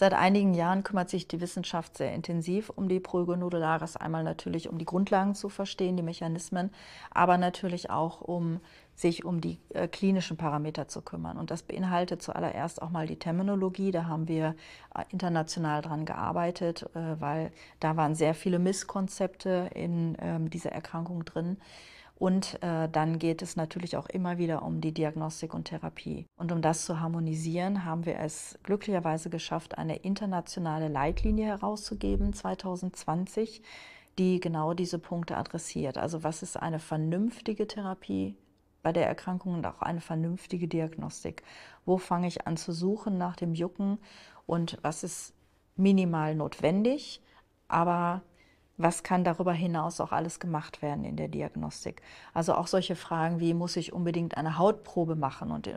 Seit einigen Jahren kümmert sich die Wissenschaft sehr intensiv um die Prüge nodularis. Einmal natürlich, um die Grundlagen zu verstehen, die Mechanismen, aber natürlich auch, um sich um die äh, klinischen Parameter zu kümmern. Und das beinhaltet zuallererst auch mal die Terminologie. Da haben wir äh, international dran gearbeitet, äh, weil da waren sehr viele Misskonzepte in ähm, dieser Erkrankung drin. Und äh, dann geht es natürlich auch immer wieder um die Diagnostik und Therapie. Und um das zu harmonisieren, haben wir es glücklicherweise geschafft, eine internationale Leitlinie herauszugeben 2020, die genau diese Punkte adressiert. Also was ist eine vernünftige Therapie bei der Erkrankung und auch eine vernünftige Diagnostik? Wo fange ich an zu suchen nach dem Jucken und was ist minimal notwendig, aber was kann darüber hinaus auch alles gemacht werden in der Diagnostik. Also auch solche Fragen wie, muss ich unbedingt eine Hautprobe machen und äh,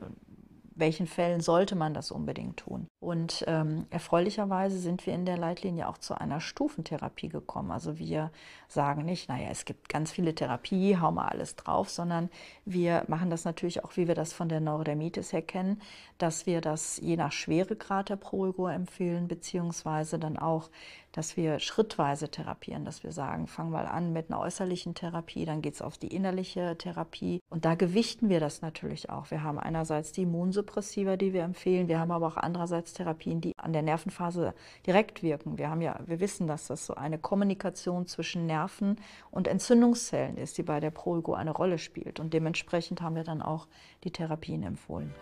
welchen Fällen sollte man das unbedingt tun. Und ähm, erfreulicherweise sind wir in der Leitlinie auch zu einer Stufentherapie gekommen. Also wir sagen nicht, naja, es gibt ganz viele Therapie, hau mal alles drauf, sondern wir machen das natürlich auch, wie wir das von der Neurodermitis her kennen, dass wir das je nach Schweregrad der Prolgur empfehlen, beziehungsweise dann auch, dass wir schrittweise therapieren, dass wir sagen, fang mal an mit einer äußerlichen Therapie, dann geht es auf die innerliche Therapie. Und da gewichten wir das natürlich auch. Wir haben einerseits die Immunsuppression, Immunsuppressiva, die wir empfehlen. Wir haben aber auch andererseits Therapien, die an der Nervenphase direkt wirken. Wir haben ja, wir wissen, dass das so eine Kommunikation zwischen Nerven und Entzündungszellen ist, die bei der Proligo eine Rolle spielt. Und dementsprechend haben wir dann auch die Therapien empfohlen.